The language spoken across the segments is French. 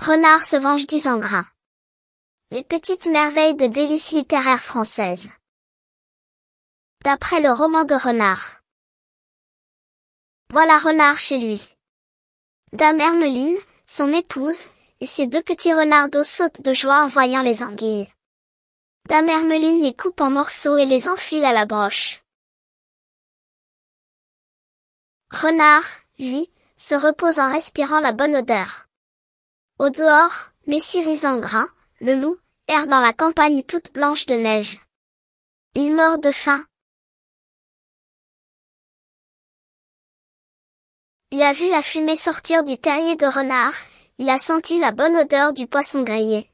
Renard se venge du gras. Les petites merveilles de délices littéraires françaises. D'après le roman de Renard. Voilà Renard chez lui. Dame Hermeline, son épouse, et ses deux petits renardots sautent de joie en voyant les anguilles. Dame Hermeline les coupe en morceaux et les enfile à la broche. Renard, lui, se repose en respirant la bonne odeur. Au dehors, Messire en le loup, erre dans la campagne toute blanche de neige. Il meurt de faim. Il a vu la fumée sortir du terrier de renard, il a senti la bonne odeur du poisson grillé.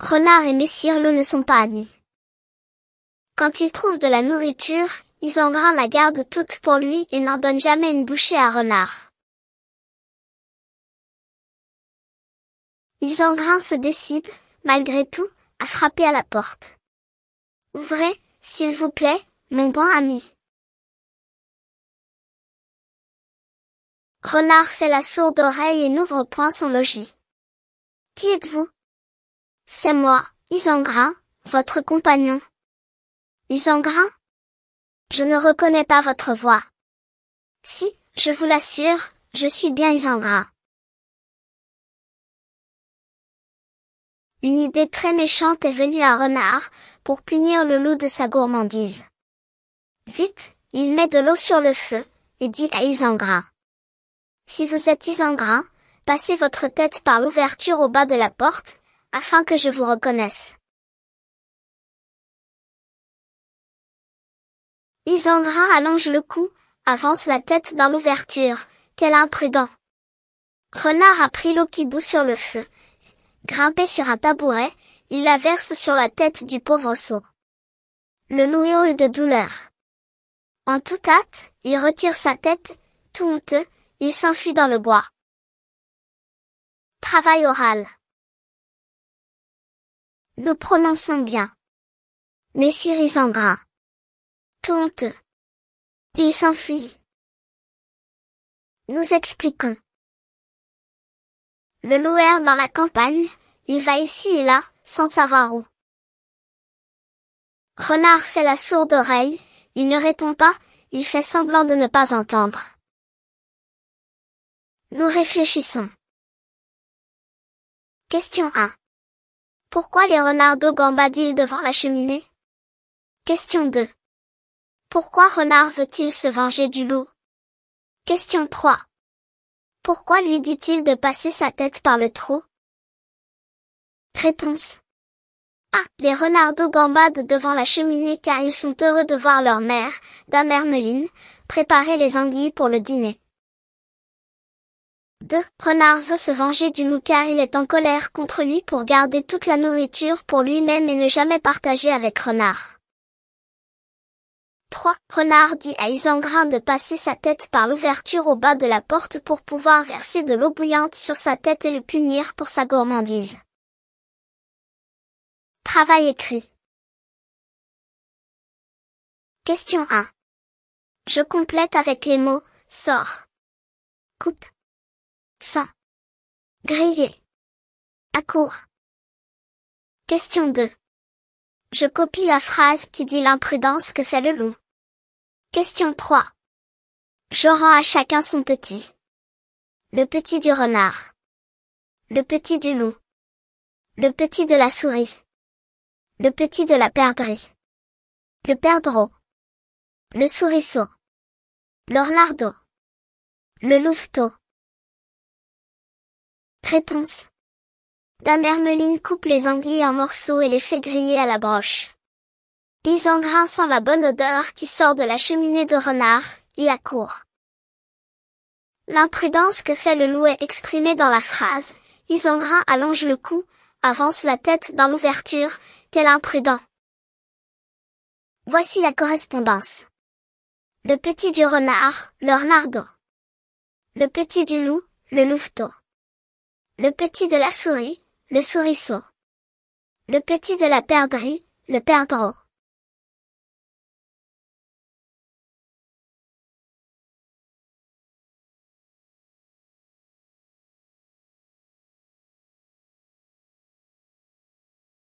Renard et Messire Loup ne sont pas amis. Quand ils trouvent de la nourriture, ils la garde toute pour lui et n'en donne jamais une bouchée à Renard. Isengrin se décide, malgré tout, à frapper à la porte. Ouvrez, s'il vous plaît, mon bon ami. Renard fait la sourde oreille et n'ouvre point son logis. Qui êtes-vous? C'est moi, Isengrin, votre compagnon. Isengrin? Je ne reconnais pas votre voix. Si, je vous l'assure, je suis bien Isengrin. Une idée très méchante est venue à Renard, pour punir le loup de sa gourmandise. Vite, il met de l'eau sur le feu, et dit à Isengrin. Si vous êtes Isengrin, passez votre tête par l'ouverture au bas de la porte, afin que je vous reconnaisse. Isengrin allonge le cou, avance la tête dans l'ouverture. Quel imprudent. Renard a pris l'eau qui bout sur le feu, grimpé sur un tabouret, il la verse sur la tête du pauvre sot. Le loueur hurle de douleur. En toute hâte, il retire sa tête, tout honteux, il s'enfuit dans le bois. Travail oral. Nous prononçons bien. Mais Cyrus en gras. Tout honteux. Il s'enfuit. Nous expliquons. Le loueur dans la campagne, il va ici et là, sans savoir où. Renard fait la sourde oreille, il ne répond pas, il fait semblant de ne pas entendre. Nous réfléchissons. Question 1. Pourquoi les renards d'eau devant la cheminée Question 2. Pourquoi renard veut-il se venger du loup Question 3. Pourquoi lui dit-il de passer sa tête par le trou Réponse. A. Ah, les renardeaux gambadent devant la cheminée car ils sont heureux de voir leur mère, Dame Hermeline, préparer les anguilles pour le dîner. 2. Renard veut se venger du loup car il est en colère contre lui pour garder toute la nourriture pour lui-même et ne jamais partager avec Renard. 3. Renard dit à Isengrin de passer sa tête par l'ouverture au bas de la porte pour pouvoir verser de l'eau bouillante sur sa tête et le punir pour sa gourmandise. Travail écrit. Question 1. Je complète avec les mots sort, coupe, sang, griller, court ». Question 2. Je copie la phrase qui dit l'imprudence que fait le loup. Question 3. Je rends à chacun son petit. Le petit du renard. Le petit du loup. Le petit de la souris. Le petit de la perdrix. Le perdreau. Le souriceau. l'ornardo, Le louveteau. Réponse. Dame Hermeline coupe les anguilles en morceaux et les fait griller à la broche. Isangrin sent la bonne odeur qui sort de la cheminée de renard, il accourt. L'imprudence que fait le loup est exprimée dans la phrase. Isengrin allonge le cou, avance la tête dans l'ouverture, Tel imprudent. Voici la correspondance. Le petit du renard, le renardeau. Le petit du loup, le louveteau. Le petit de la souris, le souriceau. Le petit de la perdrix, le perdreau.